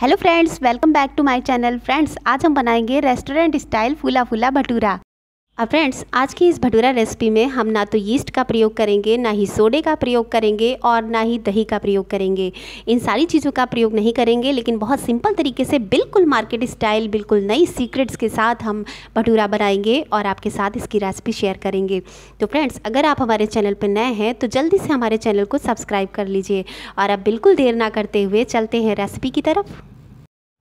Hello friends welcome back to my channel friends आज हम बनाएंगे रेस्टोरेंट स्टाइल फूला फूला भटूरा अब फ्रेंड्स आज की इस भटूरा रेसिपी में हम ना तो यीस्ट का प्रयोग करेंगे ना ही सोडे का प्रयोग करेंगे और ना ही दही का प्रयोग करेंगे इन सारी चीज़ों का प्रयोग नहीं करेंगे लेकिन बहुत सिंपल तरीके से बिल्कुल मार्केट स्टाइल बिल्कुल नई सीक्रेट्स के साथ हम भटूरा बनाएंगे और आपके साथ इसकी रेसिपी शेयर करेंगे तो फ्रेंड्स अगर आप हमारे चैनल पर नए हैं तो जल्दी से हमारे चैनल को सब्सक्राइब कर लीजिए और आप बिल्कुल देर ना करते हुए चलते हैं रेसिपी की तरफ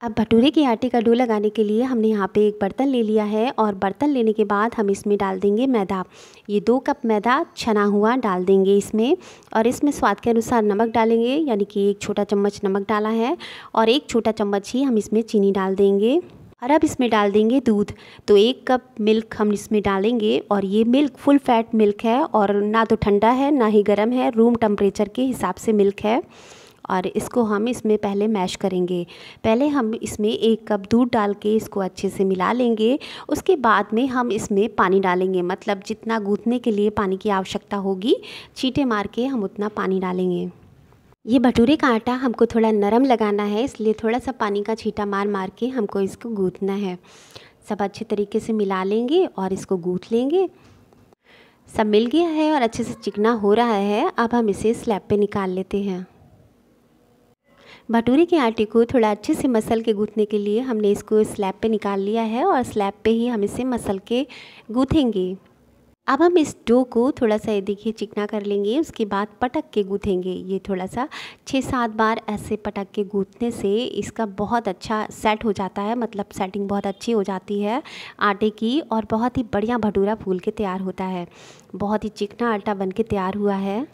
अब भटूरे के आटे का डो लगाने के लिए हमने यहाँ पे एक बर्तन ले लिया है और बर्तन लेने के बाद हम इसमें डाल देंगे मैदा ये दो कप मैदा छना हुआ डाल देंगे इसमें और इसमें स्वाद के अनुसार नमक डालेंगे यानी कि एक छोटा चम्मच नमक डाला है और एक छोटा चम्मच ही हम इसमें चीनी डाल देंगे और अब इसमें डाल देंगे दूध तो एक कप मिल्क हम इसमें डालेंगे और ये मिल्क फुल फैट मिल्क है और ना तो ठंडा है ना ही गर्म है रूम टेम्परेचर के हिसाब से मिल्क है और इसको हम इसमें पहले मैश करेंगे पहले हम इसमें एक कप दूध डाल के इसको अच्छे से मिला लेंगे उसके बाद में हम इसमें पानी डालेंगे मतलब जितना गूँथने के लिए पानी की आवश्यकता होगी छीटे मार के हम उतना पानी डालेंगे ये भटूरे का आटा हमको थोड़ा नरम लगाना है इसलिए थोड़ा सा पानी का छीटा मार मार के हमको इसको गूँथना है सब अच्छे तरीके से मिला लेंगे और इसको गूँथ लेंगे सब मिल गया है और अच्छे से चिकना हो रहा है अब हम इसे स्लैब पे निकाल लेते हैं भटूरे के आटे को थोड़ा अच्छे से मसल के गूँथने के लिए हमने इसको स्लैब पे निकाल लिया है और स्लैब पे ही हम इसे मसल के गूँथेंगे अब हम इस डो को थोड़ा सा ये देखिए चिकना कर लेंगे उसके बाद पटक के गूँथेंगे ये थोड़ा सा छः सात बार ऐसे पटक के गूँथने से इसका बहुत अच्छा सेट हो जाता है मतलब सेटिंग बहुत अच्छी हो जाती है आटे की और बहुत ही बढ़िया भटूरा फूल के तैयार होता है बहुत ही चिकना आटा बन के तैयार हुआ है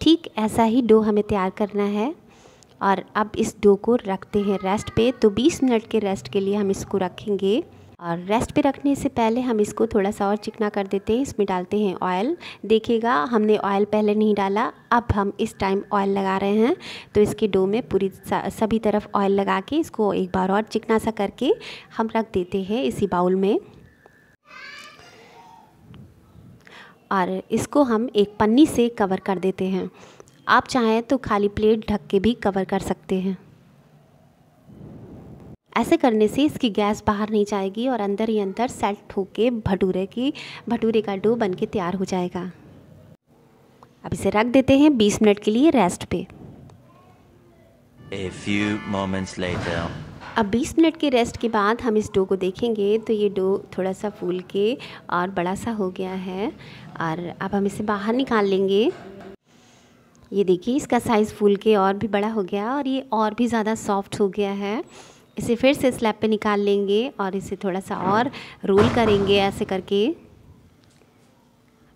ठीक ऐसा ही डो हमें तैयार करना है और अब इस डो को रखते हैं रेस्ट पे तो 20 मिनट के रेस्ट के लिए हम इसको रखेंगे और रेस्ट पे रखने से पहले हम इसको थोड़ा सा और चिकना कर देते हैं इसमें डालते हैं ऑयल देखिएगा हमने ऑयल पहले नहीं डाला अब हम इस टाइम ऑयल लगा रहे हैं तो इसके डो में पूरी सभी तरफ ऑयल लगा के इसको एक बार और चिकना सा करके हम रख देते हैं इसी बाउल में और इसको हम एक पन्नी से कवर कर देते हैं आप चाहें तो खाली प्लेट ढक के भी कवर कर सकते हैं ऐसे करने से इसकी गैस बाहर नहीं जाएगी और अंदर ही अंदर सेट होके भटूरे की भटूरे का डो बन के तैयार हो जाएगा अब इसे रख देते हैं 20 मिनट के लिए रेस्ट पे A few moments later. अब 20 मिनट के रेस्ट के बाद हम इस डो को देखेंगे तो ये डो थोड़ा सा फूल के और बड़ा सा हो गया है और अब हम इसे बाहर निकाल लेंगे ये देखिए इसका साइज़ फूल के और भी बड़ा हो गया और ये और भी ज़्यादा सॉफ्ट हो गया है इसे फिर से स्लैब पे निकाल लेंगे और इसे थोड़ा सा और रोल करेंगे ऐसे करके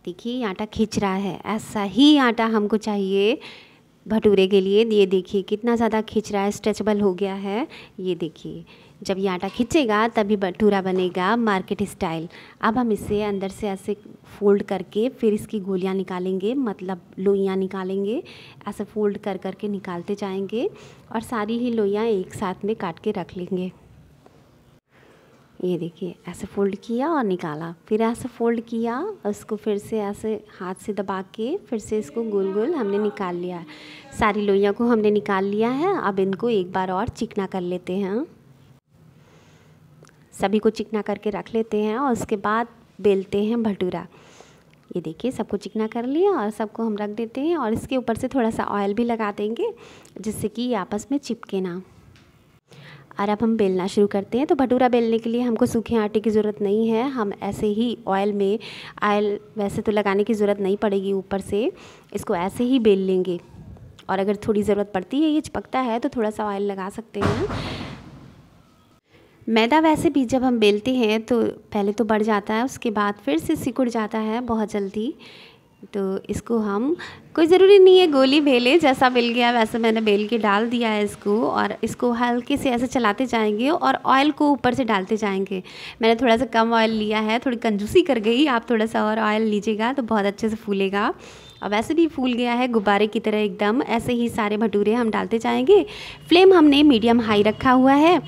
देखिए ये आटा खींच रहा है ऐसा ही आटा हमको चाहिए भटूरे के लिए ये देखिए कितना ज़्यादा खींच रहा है स्ट्रेचबल हो गया है ये देखिए जब ये आटा खींचेगा तभी भटूरा बनेगा मार्केट स्टाइल अब हम इसे अंदर से ऐसे फोल्ड करके फिर इसकी गोलियां निकालेंगे मतलब लोइयां निकालेंगे ऐसे फोल्ड कर करके निकालते जाएंगे और सारी ही लोइयां एक साथ में काट के रख लेंगे ये देखिए ऐसे फोल्ड किया और निकाला फिर ऐसे फोल्ड किया उसको फिर से ऐसे हाथ से दबा के फिर से इसको गोल गोल हमने निकाल लिया सारी लोइयाँ को हमने निकाल लिया है अब इनको एक बार और चिकना कर लेते हैं सभी को चिकना करके रख लेते हैं और उसके बाद बेलते हैं भटूरा ये देखिए सबको चिकना कर लिया और सबको हम रख देते हैं और इसके ऊपर से थोड़ा सा ऑयल भी लगा देंगे जिससे कि ये आपस में चिपके ना और अब हम बेलना शुरू करते हैं तो भटूरा बेलने के लिए हमको सूखे आटे की ज़रूरत नहीं है हम ऐसे ही ऑयल में ऑयल वैसे तो लगाने की ज़रूरत नहीं पड़ेगी ऊपर से इसको ऐसे ही बेल लेंगे और अगर थोड़ी ज़रूरत पड़ती है ये चिपकता है तो थोड़ा सा ऑयल लगा सकते हैं मैदा वैसे भी जब हम बेलते हैं तो पहले तो बढ़ जाता है उसके बाद फिर से सिकुड़ जाता है बहुत जल्दी तो इसको हम कोई ज़रूरी नहीं है गोली बेले जैसा बेल गया वैसे मैंने बेल के डाल दिया है इसको और इसको हल्के से ऐसे चलाते जाएंगे और ऑयल को ऊपर से डालते जाएंगे मैंने थोड़ा सा कम ऑयल लिया है थोड़ी कंजूसी कर गई आप थोड़ा सा और ऑयल लीजिएगा तो बहुत अच्छे से फूलेगा और वैसे भी फूल गया है गुब्बारे की तरह एकदम ऐसे ही सारे भटूरे हम डालते जाएंगे फ्लेम हमने मीडियम हाई रखा हुआ है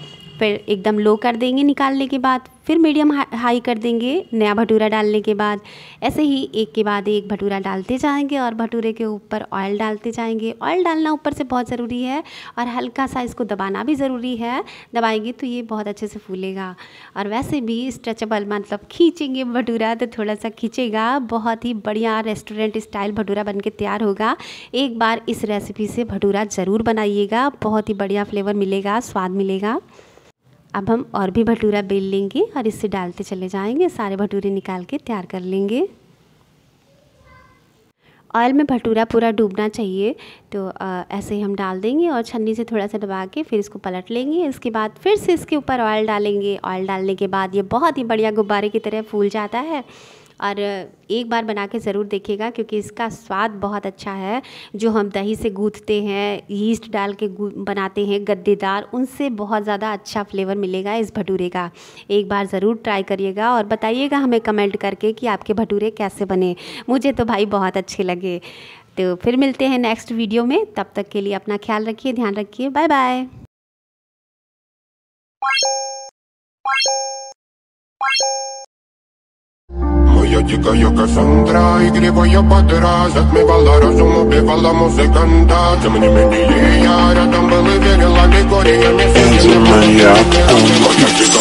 फिर एकदम लो कर देंगे निकालने के बाद फिर मीडियम हाई कर देंगे नया भटूरा डालने के बाद ऐसे ही एक के बाद एक भटूरा डालते जाएंगे और भटूरे के ऊपर ऑयल डालते जाएंगे ऑयल डालना ऊपर से बहुत ज़रूरी है और हल्का सा इसको दबाना भी ज़रूरी है दबाएंगे तो ये बहुत अच्छे से फूलेगा और वैसे भी स्ट्रेचेबल मतलब खींचेंगे भटूरा तो थोड़ा सा खींचेगा बहुत ही बढ़िया रेस्टोरेंट स्टाइल भटूरा बन तैयार होगा एक बार इस रेसिपी से भटूरा ज़रूर बनाइएगा बहुत ही बढ़िया फ्लेवर मिलेगा स्वाद मिलेगा अब हम और भी भटूरा बेल लेंगे और इससे डालते चले जाएंगे सारे भटूरे निकाल के तैयार कर लेंगे ऑयल में भटूरा पूरा डूबना चाहिए तो आ, ऐसे ही हम डाल देंगे और छन्नी से थोड़ा सा दबा के फिर इसको पलट लेंगे इसके बाद फिर से इसके ऊपर ऑयल डालेंगे ऑयल डालने के बाद ये बहुत ही बढ़िया गुब्बारे की तरह फूल जाता है और एक बार बना के ज़रूर देखिएगा क्योंकि इसका स्वाद बहुत अच्छा है जो हम दही से गूँथते हैं यीस्ट डाल के बनाते हैं गद्देदार उनसे बहुत ज़्यादा अच्छा फ्लेवर मिलेगा इस भटूरे का एक बार ज़रूर ट्राई करिएगा और बताइएगा हमें कमेंट करके कि आपके भटूरे कैसे बने मुझे तो भाई बहुत अच्छे लगे तो फिर मिलते हैं नेक्स्ट वीडियो में तब तक के लिए अपना ख्याल रखिए ध्यान रखिए बाय बाय Когда тикаю Кассандра И кривая подраз Отмевала разум, убивала музыканта Тем не менее я рядом был и верила Лигориями Энджи маньяк, он